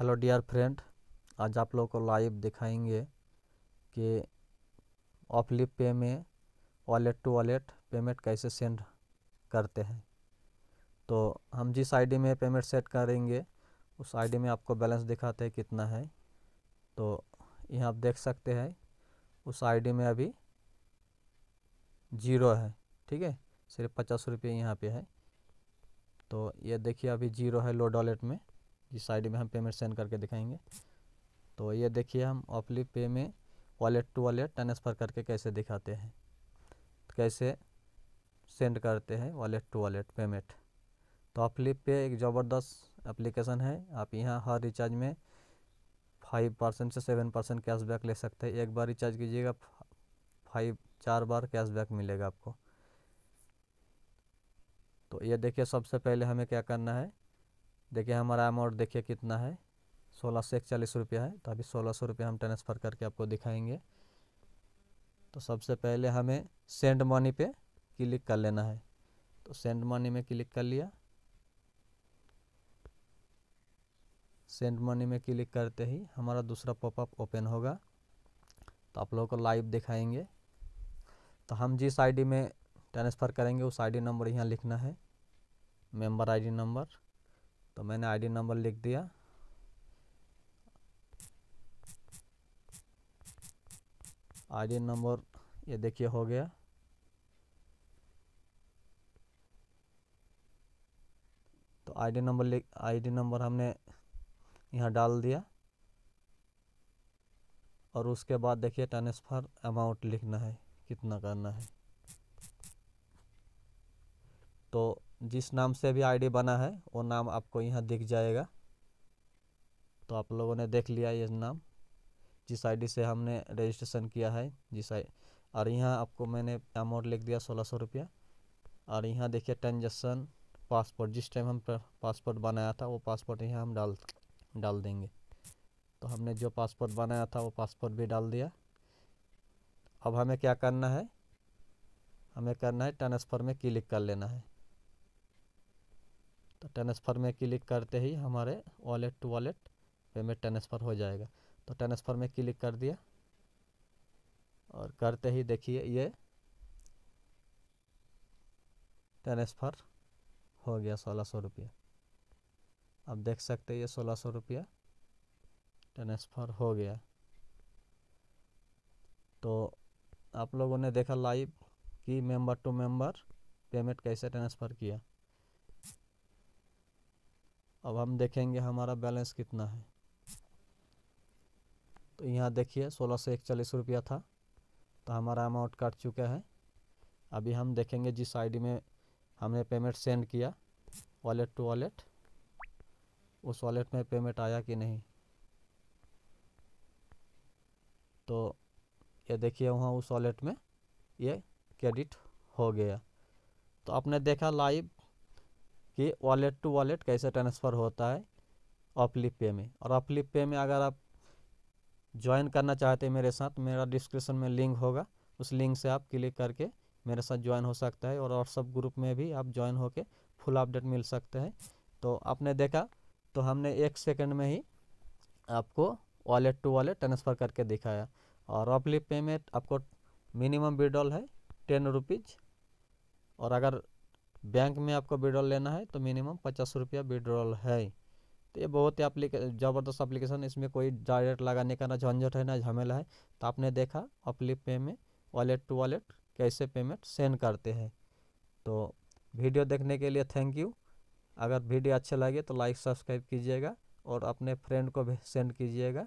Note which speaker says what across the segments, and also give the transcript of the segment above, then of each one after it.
Speaker 1: hello dear friend आज आप लोगों को लाइव दिखाएंगे कि ऑफलिप पे में वॉलेट टू वॉलेट पेमेंट कैसे सेंड करते हैं तो हम जिस आईडी में पेमेंट सेट करेंगे उस आईडी में आपको बैलेंस दिखाते हैं कितना है तो यहाँ आप देख सकते हैं उस आईडी में अभी जीरो है ठीक है सिर्फ पचास रुपये यहाँ पे है तो ये देखिए अभी जीरो है लोड वॉलेट में इस साइड में हम पेमेंट सेंड करके दिखाएंगे तो ये देखिए हम ऑफली पे में वॉलेट टू वॉलेट ट्रांसफ़र करके कैसे दिखाते हैं कैसे सेंड करते हैं वॉलेट टू वॉलेट पेमेंट तो ऑफली पे एक ज़बरदस्त एप्लीकेशन है आप यहाँ हर रिचार्ज में फाइव परसेंट से सेवन परसेंट कैशबैक ले सकते हैं एक बार रिचार्ज कीजिएगा फाइव चार बार कैशबैक मिलेगा आपको तो ये देखिए सबसे पहले हमें क्या करना है देखिए हमारा अमाउंट देखिए कितना है सोलह सौ इकचालीस रुपया है तो अभी सोलह सौ रुपया हम ट्रांसफ़र करके आपको दिखाएंगे तो सबसे पहले हमें सेंड मनी पे क्लिक कर लेना है तो सेंड मनी में क्लिक कर लिया सेंड मनी में क्लिक करते ही हमारा दूसरा पॉपअप ओपन होगा तो आप लोगों को लाइव दिखाएंगे तो हम जिस आईडी में ट्रांसफ़र करेंगे उस आईडी नंबर यहाँ लिखना है मेंबर आईडी नंबर तो मैंने आईडी नंबर लिख दिया आईडी नंबर ये देखिए हो गया तो आईडी नंबर लिख आईडी नंबर हमने यहाँ डाल दिया और उसके बाद देखिए ट्रांसफ़र अमाउंट लिखना है कितना करना है तो जिस नाम से भी आईडी बना है वो नाम आपको यहाँ दिख जाएगा तो आप लोगों ने देख लिया ये नाम जिस आईडी से हमने रजिस्ट्रेशन किया है जिस आई और यहाँ आपको मैंने अमाउंट लिख दिया सोलह सौ रुपया और यहाँ देखिए ट्रांजेक्शन पासपोर्ट जिस टाइम हम पासपोर्ट बनाया था वो पासपोर्ट यहाँ हम डाल डाल देंगे तो हमने जो पासपोर्ट बनाया था वो पासपोर्ट भी डाल दिया अब हमें क्या करना है हमें करना है ट्रांसफ़र में क्लिक कर लेना है ट्रांसफ़र में क्लिक करते ही हमारे wallet to wallet payment transfer हो जाएगा तो ट्रांसफ़र में क्लिक कर दिया और करते ही देखिए ये ट्रांसफ़र हो गया सोलह सौ रुपया आप देख सकते हैं ये सोलह सौ रुपया ट्रांसफ़र हो गया तो आप लोगों ने देखा लाइव कि मेंबर टू मेंबर पेमेंट कैसे ट्रांसफ़र किया अब हम देखेंगे हमारा बैलेंस कितना है तो यहाँ देखिए सोलह सौ इकचालीस रुपया था तो हमारा अमाउंट कट चुका है अभी हम देखेंगे जिस आईडी में हमने पेमेंट सेंड किया वॉलेट टू वॉलेट उस वॉलेट में पेमेंट आया कि नहीं तो ये देखिए वहाँ उस वॉलेट में ये क्रेडिट हो गया तो आपने देखा लाइव कि वॉलेट टू वॉलेट कैसे ट्रांसफ़र होता है ऑफलिप पे में और ऑफलिप पे में अगर आप ज्वाइन करना चाहते हैं मेरे साथ मेरा डिस्क्रिप्शन में लिंक होगा उस लिंक से आप क्लिक करके मेरे साथ ज्वाइन हो सकता है और व्हाट्सअप ग्रुप में भी आप ज्वाइन होकर फुल अपडेट मिल सकते हैं तो आपने देखा तो हमने एक सेकंड में ही आपको वॉलेट टू वॉलेट ट्रांसफ़र करके दिखाया और ऑफलिप पे में आपको मिनिमम विड्रॉल है टेन रुपीज़ और अगर बैंक में आपको विड्रॉल लेना है तो मिनिमम पचास रुपया विड्रॉल है तो ये बहुत ही अपली ज़बरदस्त अप्लीकेशन इसमें कोई डायरेक्ट लगाने का ना झंझट है ना झमेला है तो आपने देखा अपली पे में वॉलेट टू वॉलेट कैसे पेमेंट सेंड करते हैं तो वीडियो देखने के लिए थैंक यू अगर वीडियो अच्छे लगे तो लाइक सब्सक्राइब कीजिएगा और अपने फ्रेंड को भी सेंड कीजिएगा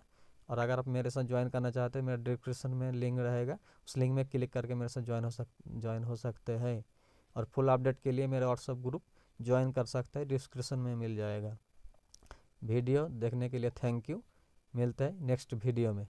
Speaker 1: और अगर आप मेरे साथ ज्वाइन करना चाहते हैं मेरे डिस्क्रिप्शन में लिंक रहेगा उस लिंक में क्लिक करके मेरे साथ ज्वाइन हो सक ज्वाइन हो सकते हैं और फुल अपडेट के लिए मेरा व्हाट्सअप ग्रुप ज्वाइन कर सकते हैं डिस्क्रिप्शन में मिल जाएगा वीडियो देखने के लिए थैंक यू मिलते हैं नेक्स्ट वीडियो में